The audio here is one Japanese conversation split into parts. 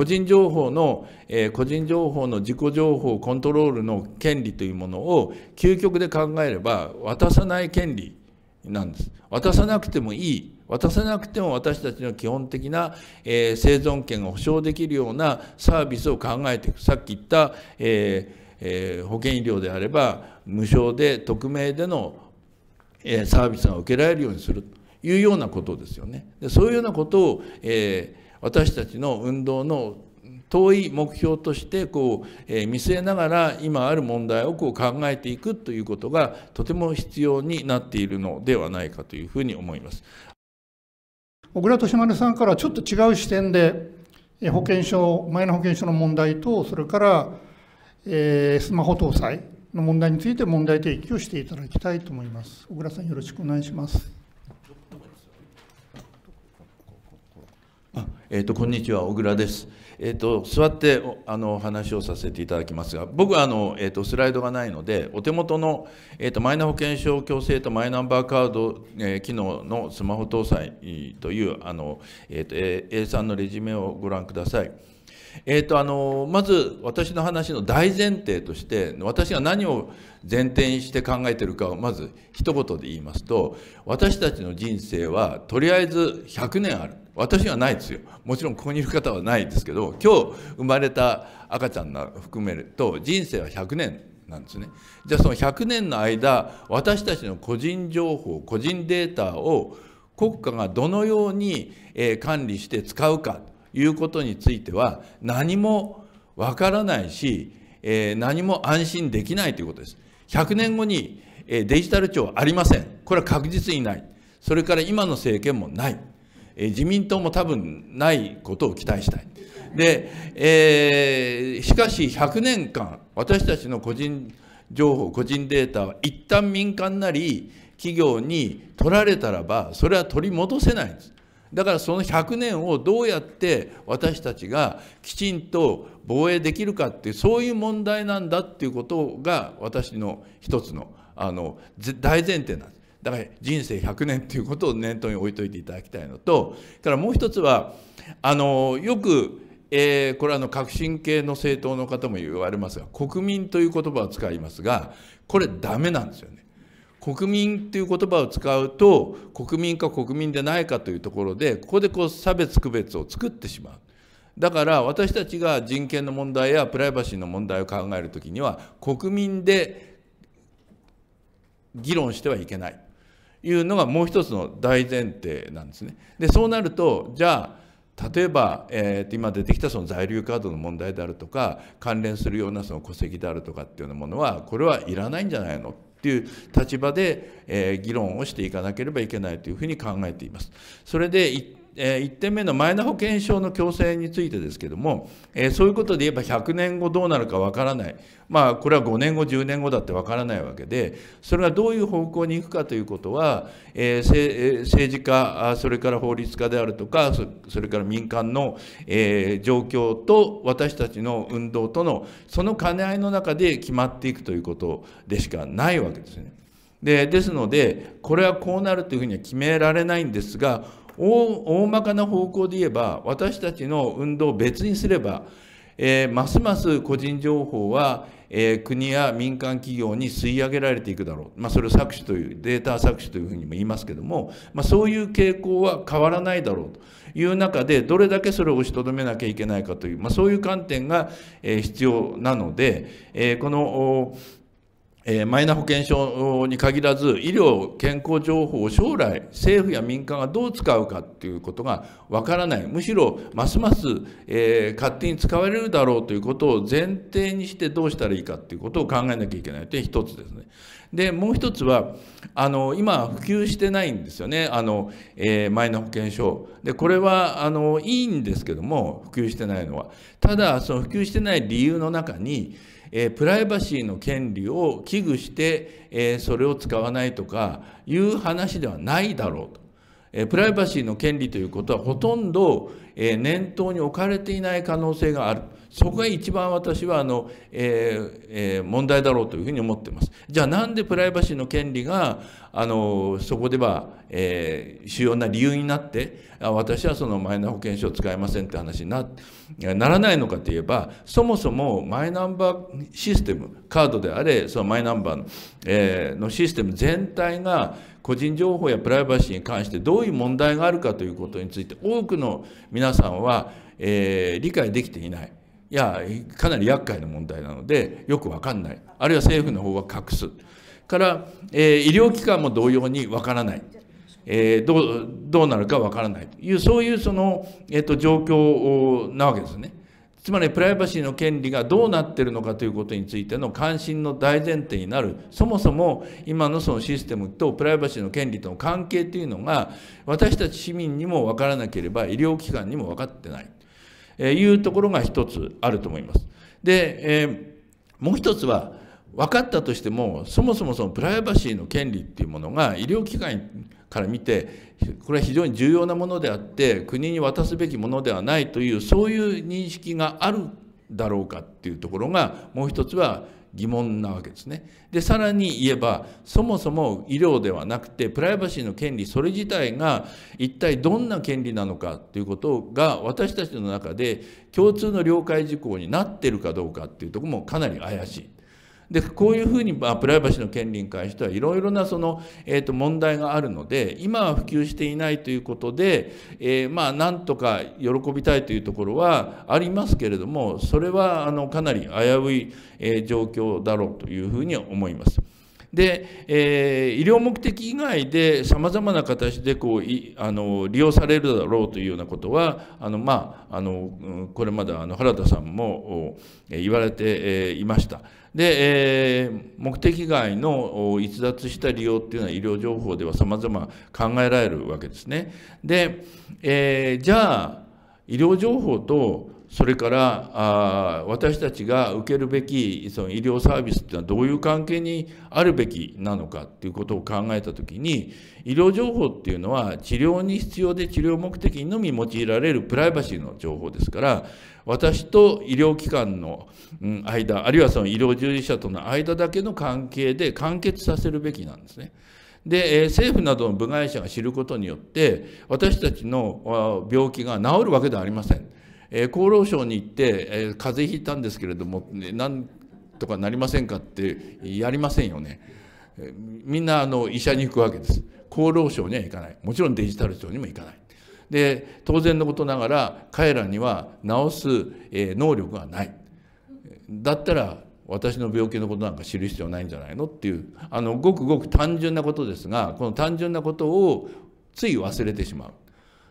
個人情報の、えー、個人情報の自己情報コントロールの権利というものを究極で考えれば渡さない権利なんです。渡さなくてもいい。渡さなくても私たちの基本的な、えー、生存権を保障できるようなサービスを考えていく。さっき言った、えーえー、保険医療であれば無償で匿名での、えー、サービスが受けられるようにするというようなことですよね。でそういうようなことを、えー私たちの運動の遠い目標としてこう、えー、見据えながら今ある問題をこう考えていくということがとても必要になっているのではないかというふうに思います。小倉利丸さんからちょっと違う視点で保険証マイナ保険証の問題とそれから、えー、スマホ搭載の問題について問題提起をしていただきたいと思います。小倉さんよろしくお願いします。えっ、ー、と、こんにちは、小倉です。えっ、ー、と、座ってあの話をさせていただきますが、僕はあの、えっ、ー、と、スライドがないので、お手元の、えっと、マイナ保険証強制とマイナンバーカード、えー、機能のスマホ搭載という、あの、えっと、A さんのレジュメをご覧ください。えーと、あのまず私の話の大前提として私が何を前提にして考えているかをまず一言で言いますと私たちの人生はとりあえず100年ある私はないですよもちろんここにいる方はないですけど今日生まれた赤ちゃんが含めると人生は100年なんですねじゃあその100年の間私たちの個人情報個人データを国家がどのように管理して使うかということについては何もわからないし何も安心できないということです。100年後にデジタル庁ありません。これは確実にない。それから今の政権もない。え自民党も多分ないことを期待したい。で、えー、しかし100年間、私たちの個人情報、個人データは一旦民間なり企業に取られたらば、それは取り戻せないんです。だからその100年をどうやって私たちがきちんと防衛できるかっていうそういう問題なんだっていうことが私の一つのあの大前提なんです。だから人生100年ということを念頭に置いといていただきたいのとからもう一つはあのよく、えー、これはの革新系の政党の方も言われますが国民という言葉を使いますがこれダメなんですよね。国民という言葉を使うと国民か国民でないかというところでここでこう差別区別を作ってしまう。だから私たちが人権の問題やプライバシーの問題を考えるときには国民で議論してはいけないいうのがもう一つの大前提なんですね。でそうなるとじゃあ例えば、えー、今出てきたその在留カードの問題であるとか関連するようなその戸籍であるとかっていうようなものはこれはいらないんじゃないのっていう立場で、えー、議論をしていかなければいけないというふうに考えています。それで一え1点目のマイナ保険証の強制についてですけれども、えそういうことで言えば100年後どうなるかわからない、まあ、これは5年後、10年後だってわからないわけで、それがどういう方向に行くかということは、え政治家、それから法律家であるとか、それから民間の、え状況と私たちの運動との、その兼ね合いの中で決まっていくということでしかないわけですね。でですので、これはこうなるというふうには決められないんですが、大まかな方向で言えば、私たちの運動を別にすれば、えー、ますます個人情報は、えー、国や民間企業に吸い上げられていくだろう、まあ、それを搾取という、データ搾取というふうにも言いますけども、まあ、そういう傾向は変わらないだろうという中で、どれだけそれを押しとどめなきゃいけないかという、まあ、そういう観点が、えー、必要なので、えこの、えー、マイナ保険証に限らず医療健康情報を将来政府や民間がどう使うかということがわからないむしろますます、えー、勝手に使われるだろうということを前提にしてどうしたらいいかということを考えなきゃいけないという一つですね。でもう一つはあの今普及してないんですよねあの、えー、マイナ保険証でこれはあのいいんですけども普及してないのはただその普及してない理由の中にえー、プライバシーの権利を危惧して、えー、それを使わないとかいう話ではないだろうと。えー、プライバシーの権利ということはほとんど、え念頭に置かれていない可能性がある。そこが一番私はあの、えーえー、問題だろうというふうに思っています。じゃあなんでプライバシーの権利が、あのそこでは、えー、主要な理由になって私はそのマイナ保険証を使いませんって話になならないのかといえばそもそもマイナンバーシステムカードであれそのマイナンバーの,、えー、のシステム全体が個人情報やプライバシーに関してどういう問題があるかということについて多くの皆さんは、えー、理解できていない。いやかなり厄介な問題なのでよく分かんないあるいは政府の方は隠すから、えー、医療機関も同様にわからない。えー、どうどうなるかわからないというそういうその、えーと、状況なわけですね。つまりプライバシーの権利がどうなってるのかということについての関心の大前提になるそもそも今のそのシステムとプライバシーの権利との関係というのが私たち市民にも分からなければ医療機関にも分かってない、えいうところが一つあると思います。で、えー、もう一つは分かったとしてもそもそもそのプライバシーの権利っていうものが医療機関から見てこれは非常に重要なものであって国に渡すべきものではないというそういう認識があるだろうかっていうところがもう一つは疑問なわけですね。でさらに言えばそもそも医療ではなくてプライバシーの権利それ自体が一体どんな権利なのかということが私たちの中で共通の了解事項になってるかどうかっていうとこもかなり怪しい。でこういうふうにプライバシーの権利に関してはいろいろなその、えー、と問題があるので今は普及していないということで、えー、まあなんとか喜びたいというところはありますけれどもそれはあのかなり危うい、え状況だろうというふうに思います。で、えー、医療目的以外でさまざまな形でこういあの利用されるだろうというようなことはあの、まあ、あのこれまであの原田さんも言われていました。で、えー、目的外の逸脱した利用っていうのは医療情報ではさまざま考えられるわけですね。で、えー、じゃあ医療情報とそれからあ私たちが受けるべきその医療サービスというのはどういう関係にあるべきなのかということを考えたときに医療情報というのは治療に必要で治療目的のみ用いられるプライバシーの情報ですから私と医療機関の間あるいはその医療従事者との間だけの関係で完結させるべきなんですね。で政府などの部外者が知ることによって私たちの病気が治るわけではありません。えー、厚労省に行って、えー、風邪ひいたんですけれども、ね、なんとかなりませんかってやりませんよね。えー、みんなあの医者に行くわけです。厚労省には行かない。もちろんデジタル庁にも行かない。で当然のことながら彼らには治す、えー、能力がない。だったら私の病気のことなんか知る必要ないんじゃないのっていうあのごくごく単純なことですがこの単純なことをつい忘れてしまう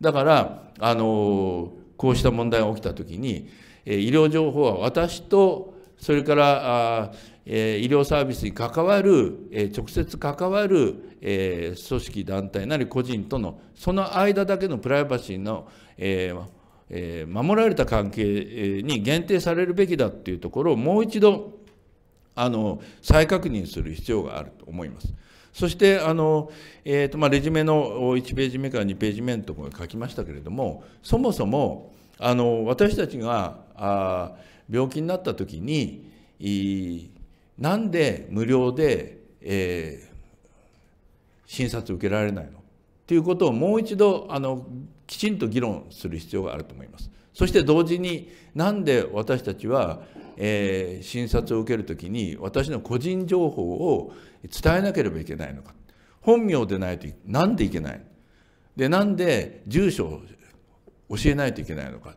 だからあのこうした問題が起きた時に、え医療情報は私とそれからえ医療サービスに関わる、え直接関わる、え組織団体なり個人とのその間だけのプライバシーの、え守られた関係に限定されるべきだというところをもう一度あの再確認する必要があると思います。そしてあの、えーとまあ、レジュメの1ページ目から2ページ目のところに書きましたけれどもそもそもあの私たちがあ病気になった時にいなんで無料で、えー、診察受けられないのということをもう一度あのきちんと議論する必要があると思います。そして同時になんで私たちは、えー、診察を受けるときに私の個人情報を伝えなければいけないのか本名でないとなんでいけないでなんで住所を教えないといけないのか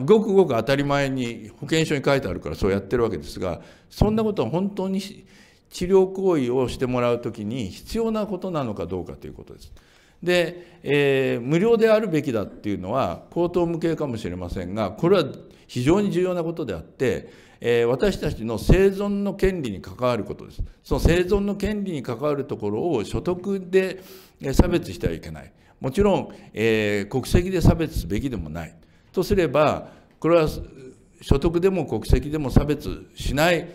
ごくごく当たり前に保険証に書いてあるからそうやってるわけですがそんなことは本当に治療行為をしてもらうときに必要なことなのかどうかということです。で、えー、無料であるべきだっていうのは口頭無形かもしれませんがこれは非常に重要なことであって、えー、私たちの生存の権利に関わることですその生存の権利に関わるところを所得で差別してはいけないもちろん、えー、国籍で差別すべきでもないとすればこれは所得でも国籍でも差別しない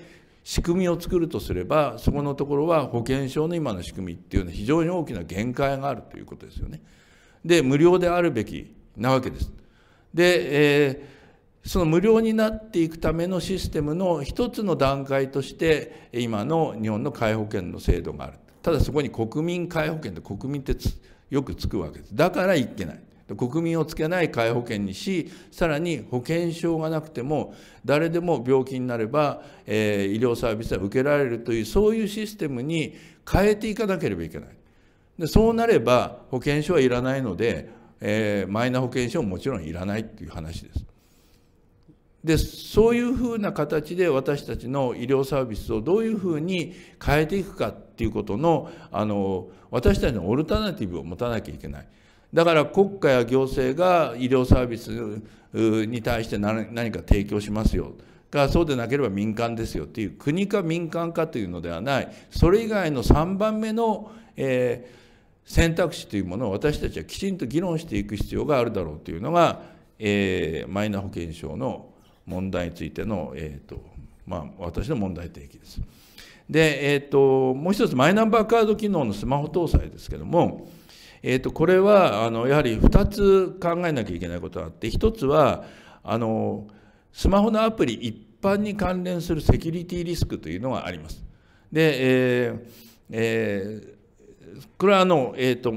仕組みを作るとすればそこのところは保険証の今の仕組みっていうのは非常に大きな限界があるということですよね。で無料であるべきなわけです。で、えー、その無料になっていくためのシステムの一つの段階として今の日本の皆保険の制度がある。ただそこに国民皆保険と国民ってよくつくわけです。だからいけない。国民をつけない皆保険にしさらに保険証がなくても誰でも病気になれば、えー、医療サービスは受けられるというそういうシステムに変えていかなければいけないでそうなれば保険証はいらないので、えー、マイナ保険証ももちろんいらないっていう話ですでそういうふうな形で私たちの医療サービスをどういうふうに変えていくかっていうことのあの私たちのオルタナティブを持たなきゃいけない。だから国家や行政が医療サービスに対して何か提供しますよ。がそうでなければ民間ですよっていう国か民間かというのではないそれ以外の3番目の、えー、選択肢というものを私たちはきちんと議論していく必要があるだろうというのが、えー、マイナ保険証の問題についての、えーとまあ、私の問題提起です。で、えーと、もう一つマイナンバーカード機能のスマホ搭載ですけどもえーと、これはあのやはり2つ考えなきゃいけないことがあって1つはあのスマホのアプリ一般に関連するセキュリティリスクというのがあります。で、えーえー、これはあの、えーと、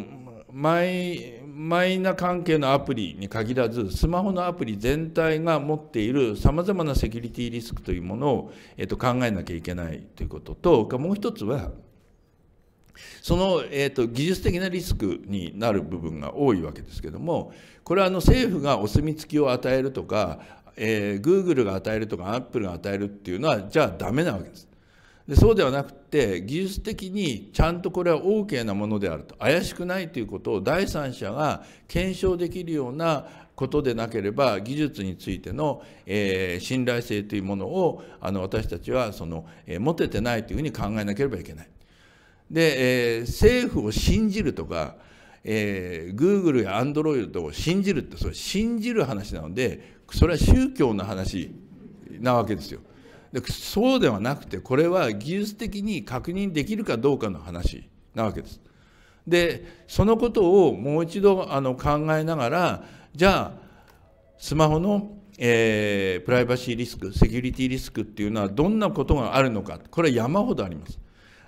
マイマイナ関係のアプリに限らずスマホのアプリ全体が持っているさまざまなセキュリティリスクというものを、えーと、と考えなきゃいけないということともう一つはその、えーと、技術的なリスクになる部分が多いわけですけれどもこれはあの政府がお墨付きを与えるとか、えー、グルが与えるとかアップルが与えるっていうのはじゃあだめなわけです。でそうではなくて技術的にちゃんとこれは OK なものであると怪しくないということを第三者が検証できるようなことでなければ技術についての、えー、信頼性というものをあの私たちはその、えー、持ててないというふうに考えなければいけない。で、えー、政府を信じるとか、えー、Google や Android を信じるってそれ信じる話なのでそれは宗教の話なわけですよでそうではなくてこれは技術的に確認できるかどうかの話なわけですでそのことをもう一度あの考えながらじゃあスマホの、えー、プライバシーリスクセキュリティリスクっていうのはどんなことがあるのかこれは山ほどあります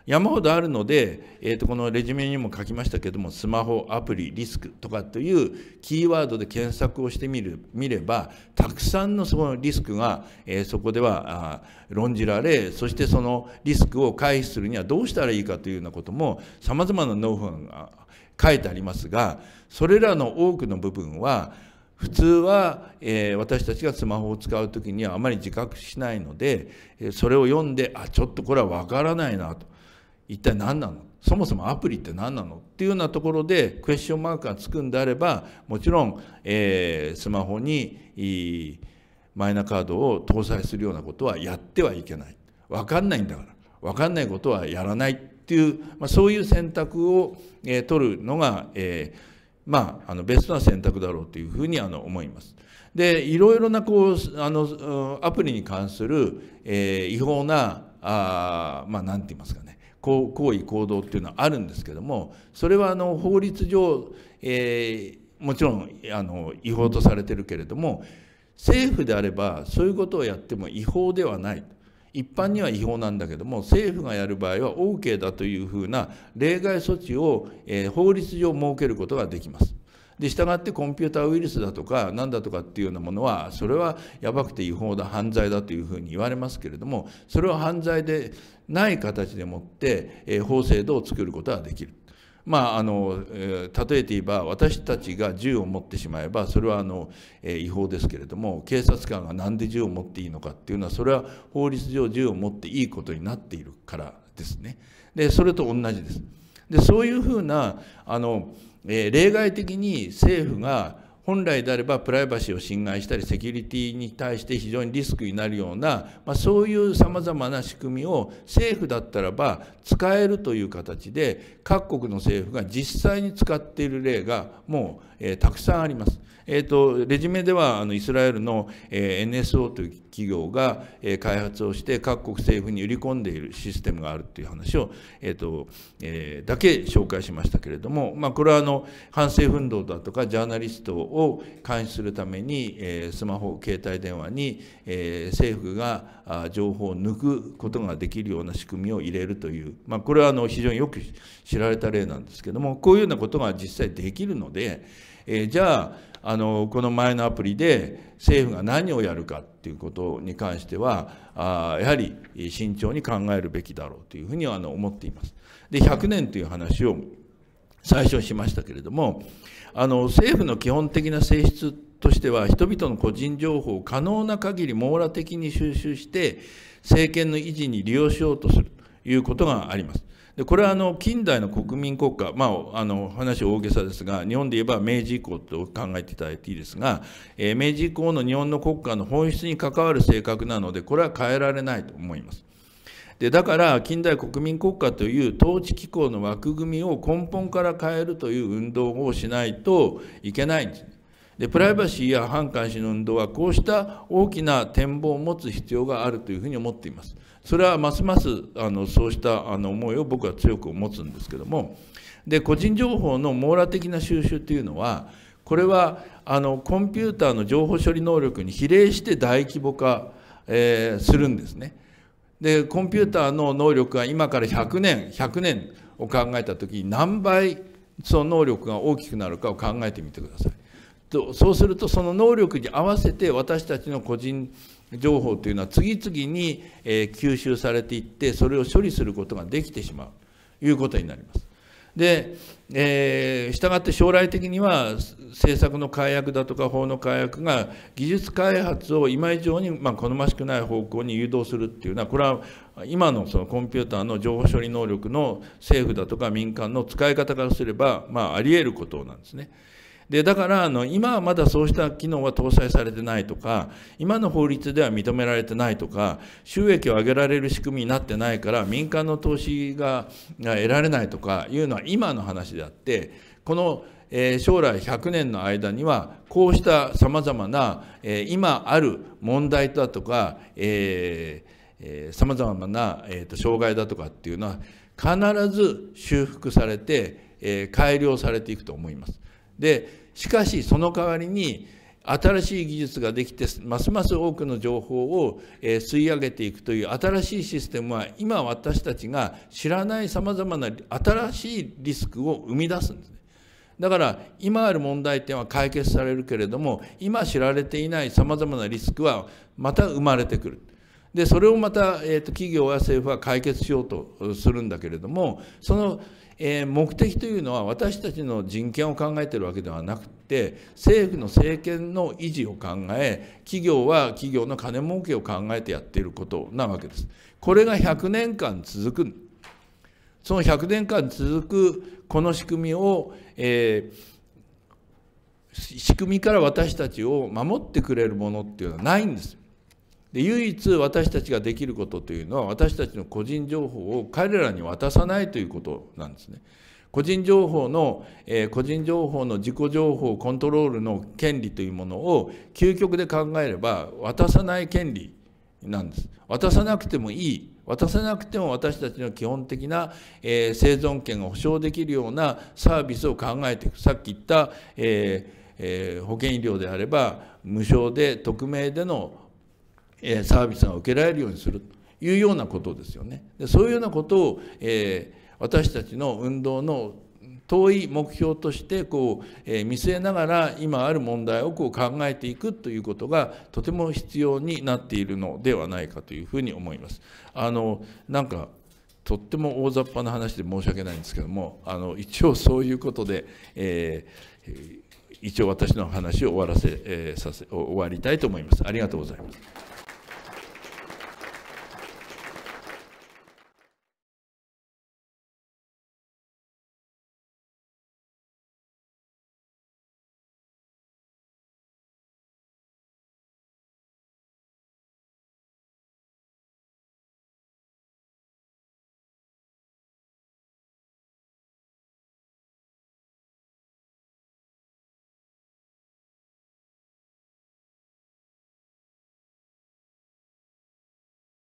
山ほどあるので、えー、とこのレジュメにも書きましたけどもスマホアプリリスクとかというキーワードで検索をしてみる見ればたくさんのそのリスクが、えー、そこでは論じられそしてそのリスクを回避するにはどうしたらいいかというようなこともさまざまなノウハウが書いてありますがそれらの多くの部分は普通は、えー、私たちがスマホを使う時にはあまり自覚しないので、えそれを読んであちょっとこれはわからないなと一体何なのそもそもアプリって何なのっていうようなところでクエスチョンマークがつくんであればもちろん、えー、スマホにマイナカードを搭載するようなことはやってはいけない分かんないんだから分かんないことはやらないっていう、まあ、そういう選択を、えー、取るのが、えー、まあ、あのベストな選択だろうというふうにあの思います。でいろいろなこうあのアプリに関する、えー、違法なあ、まあ、なんて言いますかね行為行動っていうのはあるんですけどもそれはあの法律上、えー、もちろんあの違法とされてるけれども政府であればそういうことをやっても違法ではない一般には違法なんだけども政府がやる場合は OK だというふうな例外措置を、えー、法律上設けることができます。でしたがってコンピューターウイルスだとか何だとかっていうようなものはそれはやばくて違法だ犯罪だというふうに言われますけれどもそれは犯罪でない形でもって、えー、法制度を作ることはできる。まああのえー、例えて言えば私たちが銃を持ってしまえばそれはあの、えー、違法ですけれども警察官が何で銃を持っていいのかっていうのはそれは法律上銃を持っていいことになっているからですね。でそれと同じです。でそういうふうなあのえー、例外的に政府が本来であればプライバシーを侵害したりセキュリティに対して非常にリスクになるような、まあ、そういうさまざまな仕組みを政府だったらば使えるという形で各国の政府が実際に使っている例がもうえー、たくさんあります。えーと、レジュメではあのイスラエルの、えー、NSO という企業が、えー、開発をして各国政府に売り込んでいるシステムがあるという話を、えーとえー、だけ紹介しましたけれども、まあ、これはあの反政府運動だとかジャーナリストを監視するために、えー、スマホ携帯電話に、えー、政府があ情報を抜くことができるような仕組みを入れるという、まあ、これはあの非常によく知られた例なんですけどもこういうようなことが実際できるので。えー、じゃああのこの前のアプリで政府が何をやるかっていうことに関してはあやはり慎重に考えるべきだろうというふうにあの思っています。で100年という話を最初しましたけれどもあの政府の基本的な性質としては人々の個人情報を可能な限り網羅的に収集して政権の維持に利用しようとするということがあります。でこれはあの近代の国民国家、まあ、あの話大げさですが日本で言えば明治以降と考えていただいていいですが、えー、明治以降の日本の国家の本質に関わる性格なのでこれは変えられないと思います。でだから近代国民国家という統治機構の枠組みを根本から変えるという運動をしないといけないんです。でプライバシーや反監視の運動はこうした大きな展望を持つ必要があるというふうに思っています。それはますますあのそうしたあの思いを僕は強く持つんですけどもで個人情報の網羅的な収集というのはこれはあのコンピューターの情報処理能力に比例して大規模化、えー、するんですね。でコンピューターの能力が今から100年100年を考えた時に何倍その能力が大きくなるかを考えてみてください。とそうするとその能力に合わせて私たちの個人情報というのは次々に、え吸収されていってそれを処理することができてしまうということになります。で、えー、したがって将来的には政策の改悪だとか法の改悪が技術開発を今以上にまあ好ましくない方向に誘導するっていうのはこれは今のそのコンピューターの情報処理能力の政府だとか民間の使い方からすれば、まあ、ありえることなんですね。でだからあの今はまだそうした機能は搭載されてないとか今の法律では認められてないとか収益を上げられる仕組みになってないから民間の投資が得られないとかいうのは今の話であってこのえ将来100年の間にはこうしたさまざまな、え今ある問題だとかさまざまな、えと障害だとかっていうのは必ず修復されて、え改良されていくと思います。でしかしその代わりに新しい技術ができてますます多くの情報を吸い上げていくという新しいシステムは今私たちが知らないさまざまな新しいリスクを生み出すんです。だから今ある問題点は解決されるけれども今知られていないさまざまなリスクはまた生まれてくる。でそれをまた、企業や政府は解決しようとするんだけれどもそのえー、目的というのは私たちの人権を考えているわけではなくて政府の政権の維持を考え企業は企業の金儲けを考えてやっていることなわけです。これが100年間続くその100年間続くこの仕組みを、えー、仕組みから私たちを守ってくれるものっていうのはないんです。で唯一私たちができることというのは私たちの個人情報を彼らに渡さないということなんですね。個人情報の、えー、個人情報の自己情報コントロールの権利というものを究極で考えれば渡さない権利なんです。渡さなくてもいい渡さなくても私たちの基本的な、えー、生存権が保障できるようなサービスを考えていくさっき言った、えーえー、保険医療であれば無償で匿名でのえサービスが受けられるようにするというようなことですよね。でそういうようなことを、え私たちの運動の遠い目標としてこう、え見据えながら今ある問題をこう考えていくということがとても必要になっているのではないかというふうに思います。あのなんかとっても大雑把な話で申し訳ないんですけどもあの一応そういうことで、えー、一応私の話を終わらせ、えー、させ終わりたいと思います。ありがとうございます。